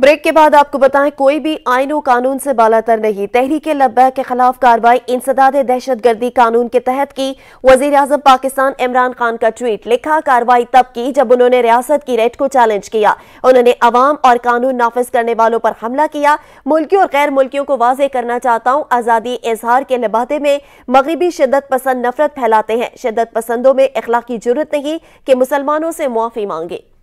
break के बाद आपको बताएं कोई भी आइनो कानून से बालातर नहीं तहरीक लब्बा के खिलाफ कार्रवाई इंसदाद दहशत गर्दी कानून के तहत की वजीर अजम पाकिस्तान इमरान खान का ट्वीट लिखा कार्रवाई तब की जब उन्होंने रियासत की रेट को चैलेंज किया उन्होंने अवाम और कानून नाफिज करने वालों पर हमला किया मुल्की और गैर मुल्कियों को वाजे करना चाहता हूँ आज़ादी इजहार के लिबाते में मगरबी शिदत पसंद नफरत फैलाते हैं शिदत पसंदों में की जरूरत नहीं कि मुसलमानों से मुआफ़ी मांगे